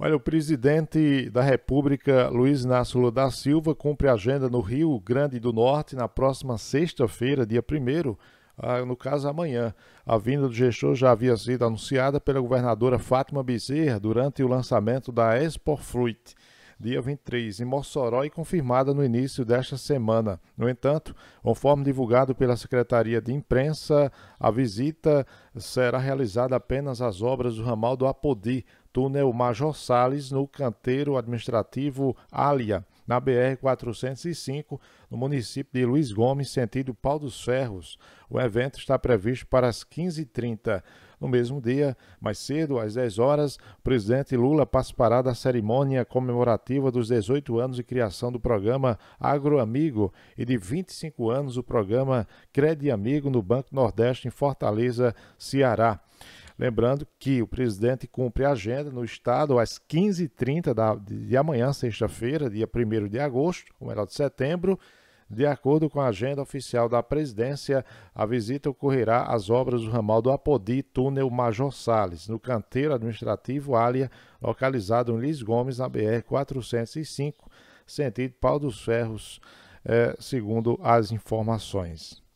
Olha, o presidente da República, Luiz Inácio Lula da Silva, cumpre agenda no Rio Grande do Norte na próxima sexta-feira, dia 1 ah, no caso amanhã. A vinda do gestor já havia sido anunciada pela governadora Fátima Bezerra durante o lançamento da Exporfruit. Fruit dia 23, em Mossoró e confirmada no início desta semana. No entanto, conforme divulgado pela Secretaria de Imprensa, a visita será realizada apenas às obras do ramal do Apodi, túnel Major Salles, no canteiro administrativo Alia na BR-405, no município de Luiz Gomes, sentido Pau dos Ferros. O evento está previsto para as 15h30. No mesmo dia, mais cedo, às 10 horas, o presidente Lula participará da cerimônia comemorativa dos 18 anos de criação do programa Agroamigo e de 25 anos o programa Crede Amigo no Banco Nordeste em Fortaleza, Ceará. Lembrando que o presidente cumpre a agenda no Estado às 15h30 da, de amanhã, sexta-feira, dia 1 de agosto, ou melhor, de setembro. De acordo com a agenda oficial da presidência, a visita ocorrerá às obras do ramal do Apodi, túnel Major Salles, no canteiro administrativo Alia, localizado em Lis Gomes, na BR-405, sentido Pau dos Ferros, eh, segundo as informações.